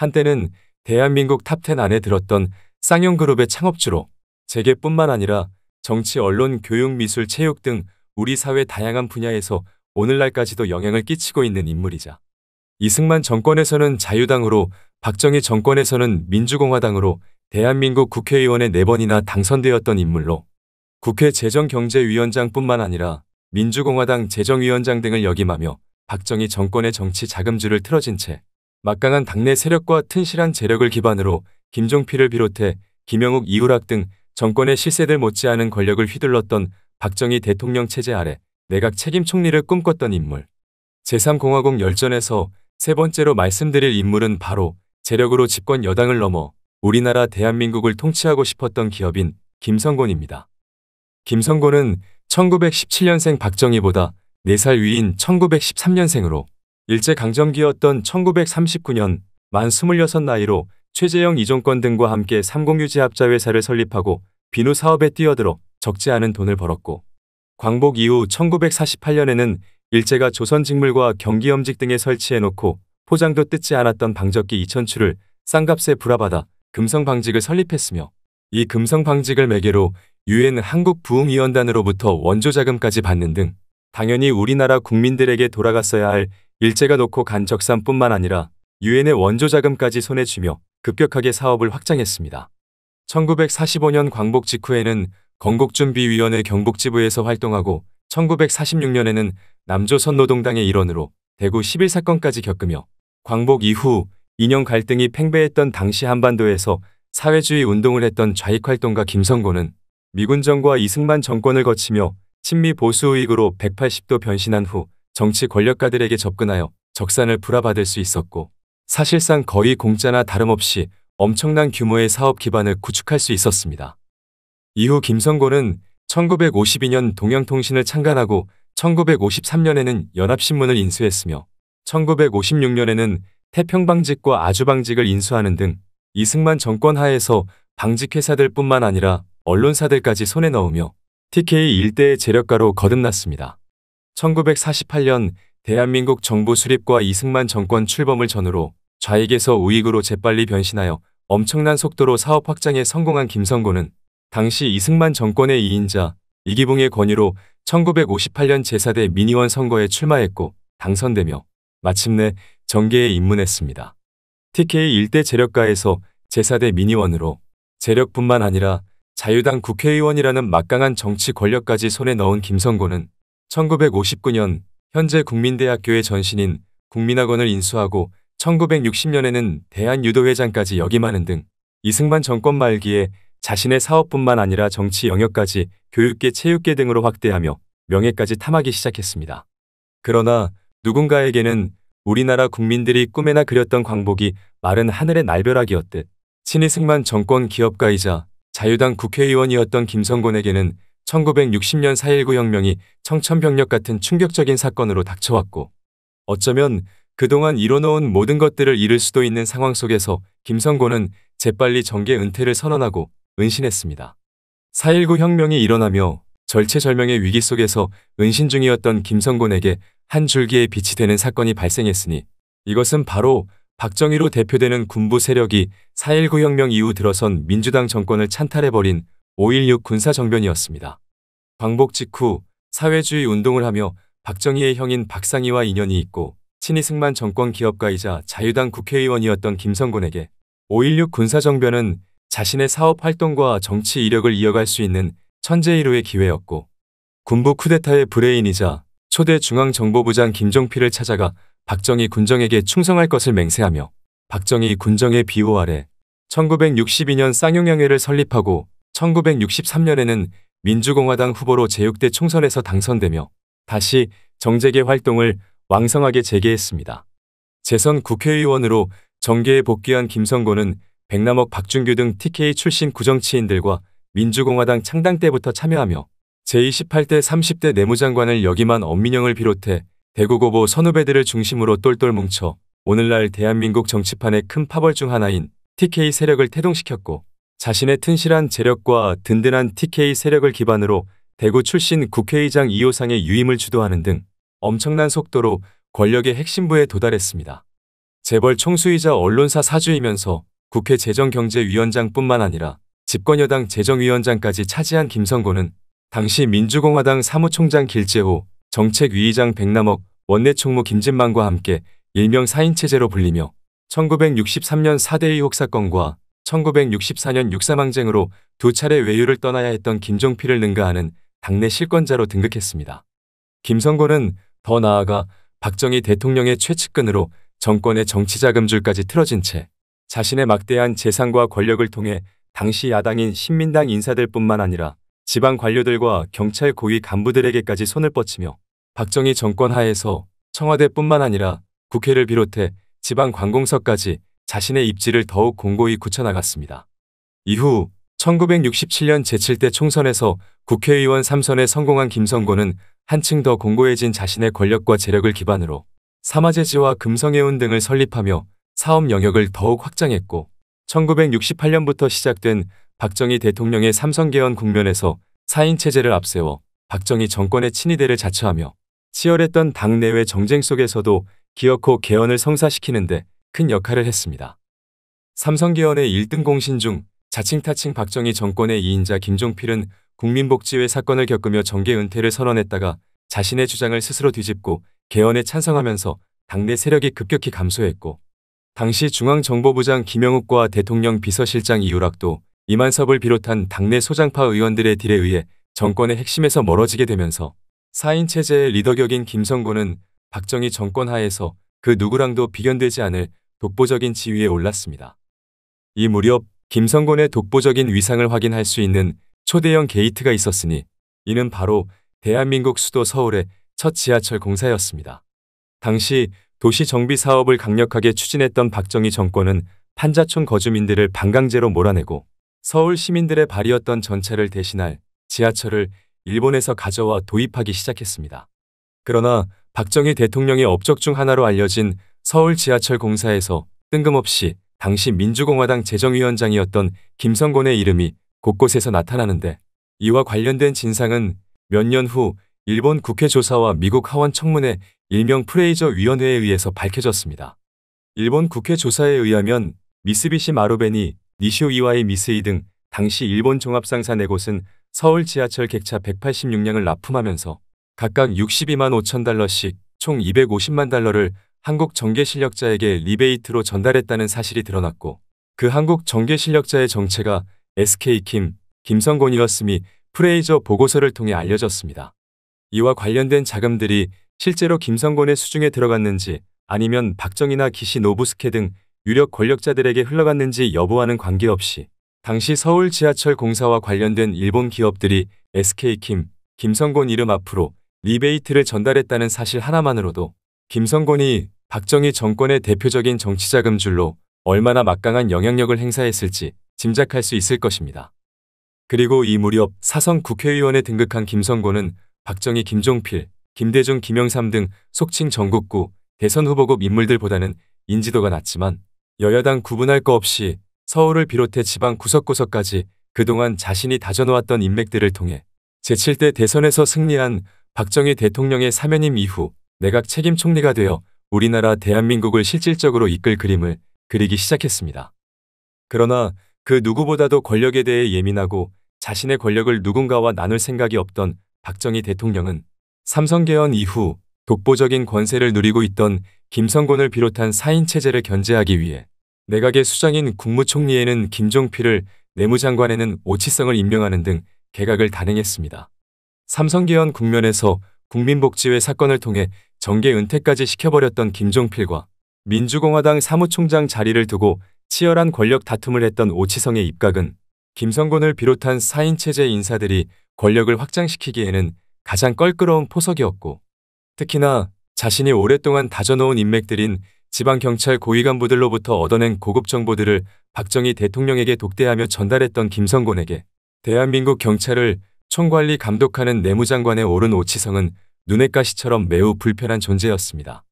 한때는 대한민국 탑10 안에 들었던 쌍용그룹의 창업주로 재계뿐만 아니라 정치, 언론, 교육, 미술, 체육 등 우리 사회 다양한 분야에서 오늘날까지도 영향을 끼치고 있는 인물이자 이승만 정권에서는 자유당으로 박정희 정권에서는 민주공화당으로 대한민국 국회의원에 네번이나 당선되었던 인물로 국회 재정경제위원장뿐만 아니라 민주공화당 재정위원장 등을 역임하며 박정희 정권의 정치 자금주를 틀어진 채 막강한 당내 세력과 튼실한 재력을 기반으로 김종필을 비롯해 김영욱 이우락 등 정권의 실세들 못지않은 권력을 휘둘렀던 박정희 대통령 체제 아래 내각 책임 총리를 꿈꿨던 인물. 제3공화국 열전에서 세 번째로 말씀드릴 인물은 바로 재력으로 집권 여당을 넘어 우리나라 대한민국을 통치하고 싶었던 기업인 김성곤입니다. 김성곤은 1917년생 박정희보다 4살 위인 1913년생으로 일제강점기였던 1939년 만 26 나이로 최재영 이종권 등과 함께 삼공유지합자회사를 설립하고 비누 사업에 뛰어들어 적지 않은 돈을 벌었고 광복 이후 1948년에는 일제가 조선직물과 경기염직 등에 설치해놓고 포장도 뜯지 않았던 방적기 2 0 0추을 싼값에 불화받아 금성방직을 설립했으며 이 금성방직을 매개로 유엔 한국부흥위원단으로부터 원조자금까지 받는 등 당연히 우리나라 국민들에게 돌아갔어야 할 일제가 놓고 간 적산뿐만 아니라 유엔의 원조 자금까지 손에 쥐며 급격하게 사업을 확장했습니다. 1945년 광복 직후에는 건국준비위원회 경북지부에서 활동하고 1946년에는 남조선 노동당의 일원으로 대구 11사건까지 겪으며 광복 이후 인형 갈등이 팽배했던 당시 한반도에서 사회주의 운동을 했던 좌익활동가 김성곤은 미군정과 이승만 정권을 거치며 친미 보수 의익으로 180도 변신한 후 정치 권력가들에게 접근하여 적산을 불화받을 수 있었고 사실상 거의 공짜나 다름없이 엄청난 규모의 사업 기반을 구축할 수 있었습니다. 이후 김성곤은 1952년 동양통신을 창간하고 1953년에는 연합신문을 인수했으며 1956년에는 태평방직과 아주방직을 인수하는 등 이승만 정권 하에서 방직회사들 뿐만 아니라 언론사들까지 손에 넣으며 TK 일대의 재력가로 거듭났습니다. 1948년 대한민국 정부 수립과 이승만 정권 출범을 전후로 좌익에서 우익으로 재빨리 변신하여 엄청난 속도로 사업 확장에 성공한 김성곤은 당시 이승만 정권의 2인자 이기붕의 권유로 1958년 제4대 민의원 선거에 출마했고 당선되며 마침내 정계에 입문했습니다. TK 일대 재력가에서 제4대 민의원으로 재력뿐만 아니라 자유당 국회의원이라는 막강한 정치 권력까지 손에 넣은 김성곤은 1959년 현재 국민대학교의 전신인 국민학원을 인수하고 1960년에는 대한유도회장까지 역임하는 등 이승만 정권 말기에 자신의 사업뿐만 아니라 정치 영역까지 교육계 체육계 등으로 확대하며 명예까지 탐하기 시작했습니다. 그러나 누군가에게는 우리나라 국민들이 꿈에나 그렸던 광복이 마른 하늘의 날벼락이었듯 친이승만 정권 기업가이자 자유당 국회의원이었던 김성곤에게는 1960년 4.19 혁명이 청천벽력 같은 충격적인 사건으로 닥쳐왔고 어쩌면 그동안 이뤄놓은 모든 것들을 잃을 수도 있는 상황 속에서 김성곤은 재빨리 정계 은퇴를 선언하고 은신했습니다. 4.19 혁명이 일어나며 절체절명의 위기 속에서 은신 중이었던 김성곤에게 한 줄기의 빛이 되는 사건이 발생했으니 이것은 바로 박정희로 대표되는 군부 세력이 4.19 혁명 이후 들어선 민주당 정권을 찬탈해버린 5.16 군사정변이었습니다. 광복 직후 사회주의 운동을 하며 박정희의 형인 박상희와 인연이 있고 친이승만 정권 기업가이자 자유당 국회의원이었던 김성곤에게 5.16 군사정변은 자신의 사업활동과 정치 이력을 이어갈 수 있는 천재이호의 기회였고 군부 쿠데타의 브레인이자 초대 중앙정보부장 김종필을 찾아가 박정희 군정에게 충성할 것을 맹세하며 박정희 군정의 비호 아래 1962년 쌍용양회를 설립하고 1963년에는 민주공화당 후보로 제6대 총선에서 당선되며 다시 정재계 활동을 왕성하게 재개했습니다. 재선 국회의원으로 정계에 복귀한 김성곤은 백남옥 박준규 등 TK 출신 구정치인들과 민주공화당 창당 때부터 참여하며 제28대 30대 내무장관을 역임한 엄민영을 비롯해 대구고보 선후배들을 중심으로 똘똘 뭉쳐 오늘날 대한민국 정치판의 큰 파벌 중 하나인 TK 세력을 태동시켰고 자신의 튼실한 재력과 든든한 TK 세력을 기반으로 대구 출신 국회의장 2호상의 유임을 주도하는 등 엄청난 속도로 권력의 핵심부에 도달했습니다. 재벌 총수이자 언론사 사주이면서 국회 재정경제위원장뿐만 아니라 집권여당 재정위원장까지 차지한 김성곤은 당시 민주공화당 사무총장 길재호, 정책위의장 백남억, 원내총무 김진만과 함께 일명 사인체제로 불리며 1963년 4대의 혹사건과 1964년 육사망쟁으로 두 차례 외유를 떠나야 했던 김종필을 능가하는 당내 실권자로 등극했습니다. 김성곤은 더 나아가 박정희 대통령의 최측근으로 정권의 정치자금줄까지 틀어진 채 자신의 막대한 재산과 권력을 통해 당시 야당인 신민당 인사들뿐만 아니라 지방 관료들과 경찰 고위 간부들에게까지 손을 뻗치며 박정희 정권 하에서 청와대뿐만 아니라 국회를 비롯해 지방 관공서까지 자신의 입지를 더욱 공고히 굳혀나갔습니다. 이후 1967년 제7대 총선에서 국회의원 3선에 성공한 김성곤은 한층 더 공고해진 자신의 권력과 재력을 기반으로 사마재지와 금성해운 등을 설립하며 사업 영역을 더욱 확장했고 1968년부터 시작된 박정희 대통령의 삼성개헌 국면에서 4인 체제를 앞세워 박정희 정권의 친위대를 자처하며 치열했던 당내외 정쟁 속에서도 기어코 개헌을 성사시키는데 큰 역할을 했습니다. 삼성계열의 1등 공신 중 자칭 타칭 박정희 정권의 2인자 김종필은 국민복지회 사건을 겪으며 정계 은퇴를 선언했다가 자신의 주장을 스스로 뒤집고 개헌에 찬성하면서 당내 세력이 급격히 감소했고 당시 중앙정보부장 김영욱과 대통령 비서실장 이유락도 이만섭을 비롯한 당내 소장파 의원들의 딜에 의해 정권의 핵심에서 멀어지게 되면서 4인 체제의 리더격인 김성곤은 박정희 정권 하에서 그 누구랑도 비견되지 않을 독보적인 지위에 올랐습니다. 이 무렵 김성곤의 독보적인 위상을 확인할 수 있는 초대형 게이트가 있었으니 이는 바로 대한민국 수도 서울의 첫 지하철 공사였습니다. 당시 도시 정비 사업을 강력하게 추진했던 박정희 정권은 판자촌 거주민들을 방강제로 몰아내고 서울 시민들의 발이었던 전차를 대신할 지하철을 일본에서 가져와 도입하기 시작했습니다. 그러나 박정희 대통령의 업적 중 하나로 알려진 서울 지하철 공사에서 뜬금없이 당시 민주공화당 재정위원장이었던 김성곤의 이름이 곳곳에서 나타나는데 이와 관련된 진상은 몇 년 후 일본 국회 조사와 미국 하원 청문회 일명 프레이저 위원회에 의해서 밝혀졌습니다. 일본 국회 조사에 의하면 미쓰비시 마루벤이니쇼 이와이 미스이 등 당시 일본 종합상사 네 곳은 서울 지하철 객차 186량을 납품하면서 각각 62만 5천 달러씩 총 250만 달러를 한국 정계 실력자에게 리베이트로 전달했다는 사실이 드러났고 그 한국 정계 실력자의 정체가 SK킴, 김성곤이었음이 프레이저 보고서를 통해 알려졌습니다. 이와 관련된 자금들이 실제로 김성곤의 수중에 들어갔는지 아니면 박정희나 기시 노부스케 등 유력 권력자들에게 흘러갔는지 여부와는 관계없이 당시 서울 지하철 공사와 관련된 일본 기업들이 SK킴, 김성곤 이름 앞으로 리베이트를 전달했다는 사실 하나만으로도 김성곤이 박정희 정권의 대표적인 정치자금줄로 얼마나 막강한 영향력을 행사했을지 짐작할 수 있을 것입니다. 그리고 이 무렵 사선 국회의원에 등극한 김성곤은 박정희 김종필, 김대중 김영삼 등 속칭 전국구 대선 후보급 인물들보다는 인지도가 낮지만 여야당 구분할 거 없이 서울을 비롯해 지방 구석구석까지 그동안 자신이 다져놓았던 인맥들을 통해 제7대 대선에서 승리한 박정희 대통령의 사면임 이후 내각 책임 총리가 되어 우리나라 대한민국을 실질적으로 이끌 그림을 그리기 시작했습니다. 그러나 그 누구보다도 권력에 대해 예민하고 자신의 권력을 누군가와 나눌 생각이 없던 박정희 대통령은 삼성개헌 이후 독보적인 권세를 누리고 있던 김성곤을 비롯한 사인 체제를 견제하기 위해 내각의 수장인 국무총리에는 김종필을 내무장관에는 오치성을 임명하는 등 개각을 단행했습니다. 삼성개헌 국면에서 국민복지회 사건을 통해 정계 은퇴까지 시켜버렸던 김종필과 민주공화당 사무총장 자리를 두고 치열한 권력 다툼을 했던 오치성의 입각은 김성곤을 비롯한 4인체제 인사들이 권력을 확장시키기에는 가장 껄끄러운 포석이었고 특히나 자신이 오랫동안 다져놓은 인맥들인 지방경찰 고위 간부들로부터 얻어낸 고급 정보들을 박정희 대통령에게 독대하며 전달했던 김성곤에게 대한민국 경찰을 총관리 감독하는 내무장관에 오른 오치성은 눈엣가시처럼 매우 불편한 존재였습니다.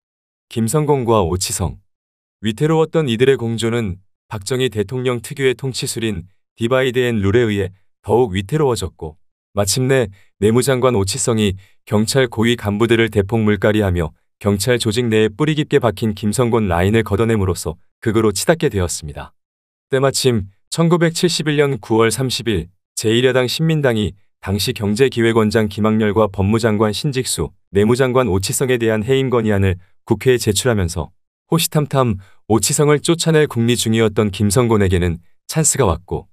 김성건과 오치성 위태로웠던 이들의 공조는 박정희 대통령 특유의 통치술인 디바이드 앤 룰에 의해 더욱 위태로워졌고 마침내 내무장관 오치성이 경찰 고위 간부들을 대폭 물갈이하며 경찰 조직 내에 뿌리 깊게 박힌 김성곤 라인을 걷어냄으로써 극으로 치닫게 되었습니다. 때마침 1971년 9월 30일 제1야당 신민당이 당시 경제기획원장 김학렬과 법무장관 신직수, 내무장관 오치성에 대한 해임 건의안을 국회에 제출하면서 호시탐탐 오치성을 쫓아낼 국리 중이었던 김성곤에게는 찬스가 왔고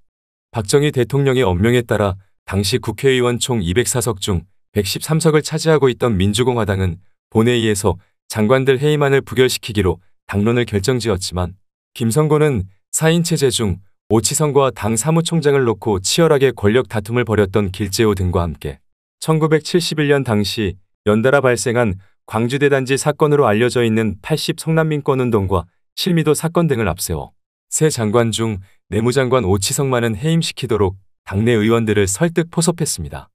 박정희 대통령의 엄명에 따라 당시 국회의원 총 204석 중 113석을 차지하고 있던 민주공화당은 본회의에서 장관들 해임안을 부결시키기로 당론을 결정지었지만 김성곤은 4인 체제 중 오치성과 당 사무총장을 놓고 치열하게 권력 다툼을 벌였던 길재호 등과 함께 1971년 당시 연달아 발생한 광주대 단지 사건으로 알려져 있는 80 성남민권운동과 실미도 사건 등을 앞세워 새 장관 중 내무장관 오치성만은 해임시키도록 당내 의원들을 설득 포섭했습니다.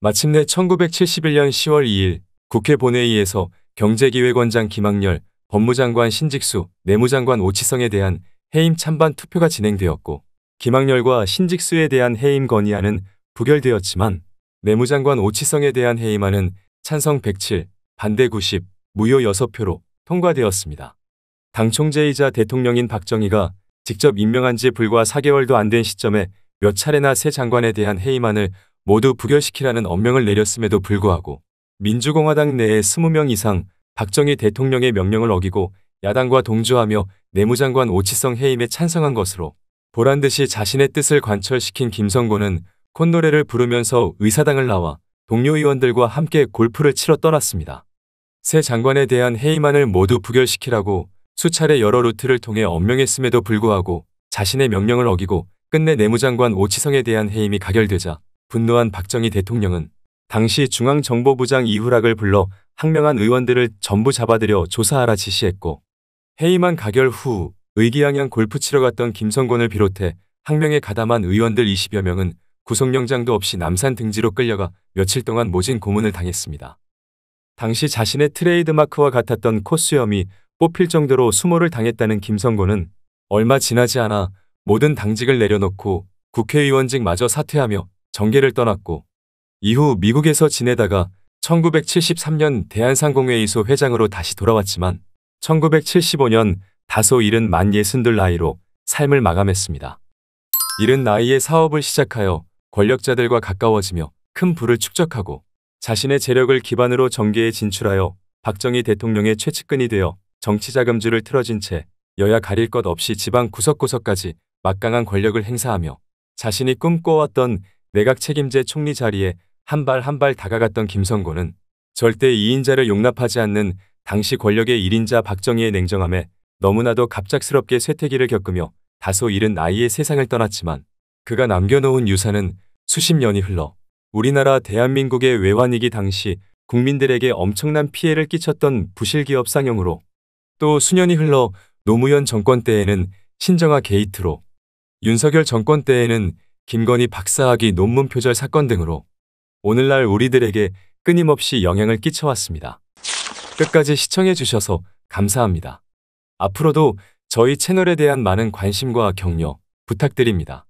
마침내 1971년 10월 2일 국회 본회의에서 경제기획원장 김학렬, 법무장관 신직수, 내무장관 오치성에 대한 해임 찬반 투표가 진행되었고 김학렬과 신직수에 대한 해임 건의안은 부결되었지만 내무장관 오치성에 대한 해임안은 찬성 107, 반대 90, 무효 6표로 통과되었습니다. 당 총재이자 대통령인 박정희가 직접 임명한 지 불과 4개월도 안 된 시점에 몇 차례나 새 장관에 대한 해임안을 모두 부결시키라는 엄명을 내렸음에도 불구하고 민주공화당 내에 20명 이상 박정희 대통령의 명령을 어기고 야당과 동조하며 내무장관 오치성 해임에 찬성한 것으로 보란 듯이 자신의 뜻을 관철시킨 김성곤은 콧노래를 부르면서 의사당을 나와 동료 의원들과 함께 골프를 치러 떠났습니다. 새 장관에 대한 해임안을 모두 부결시키라고 수차례 여러 루트를 통해 엄명했음에도 불구하고 자신의 명령을 어기고 끝내 내무장관 오치성에 대한 해임이 가결되자 분노한 박정희 대통령은 당시 중앙정보부장 이후락을 불러 항명한 의원들을 전부 잡아들여 조사하라 지시했고 회의만 가결 후 의기양양 골프 치러 갔던 김성곤을 비롯해 항명에 가담한 의원들 20여 명은 구속영장도 없이 남산 등지로 끌려가 며칠 동안 모진 고문을 당했습니다. 당시 자신의 트레이드마크와 같았던 코수염이 뽑힐 정도로 수모를 당했다는 김성곤은 얼마 지나지 않아 모든 당직을 내려놓고 국회의원직마저 사퇴하며 정계를 떠났고 이후 미국에서 지내다가 1973년 대한상공회의소 회장으로 다시 돌아왔지만 1975년 다소 이른 만 예순들 나이로 삶을 마감했습니다. 이른 나이에 사업을 시작하여 권력자들과 가까워지며 큰 부를 축적하고 자신의 재력을 기반으로 정계에 진출하여 박정희 대통령의 최측근이 되어 정치자금주를 틀어진 채 여야 가릴 것 없이 지방 구석구석까지 막강한 권력을 행사하며 자신이 꿈꿔왔던 내각 책임제 총리 자리에 한 발 한 발 다가갔던 김성곤은 절대 이인자를 용납하지 않는 당시 권력의 1인자 박정희의 냉정함에 너무나도 갑작스럽게 쇠퇴기를 겪으며 다소 이른 나이에 세상을 떠났지만 그가 남겨놓은 유산은 수십 년이 흘러 우리나라 대한민국의 외환위기 당시 국민들에게 엄청난 피해를 끼쳤던 부실기업 쌍용으로 또 수년이 흘러 노무현 정권 때에는 신정아 게이트로 윤석열 정권 때에는 김건희 박사학위 논문 표절 사건 등으로 오늘날 우리들에게 끊임없이 영향을 끼쳐왔습니다. 끝까지 시청해주셔서 감사합니다. 앞으로도 저희 채널에 대한 많은 관심과 격려 부탁드립니다.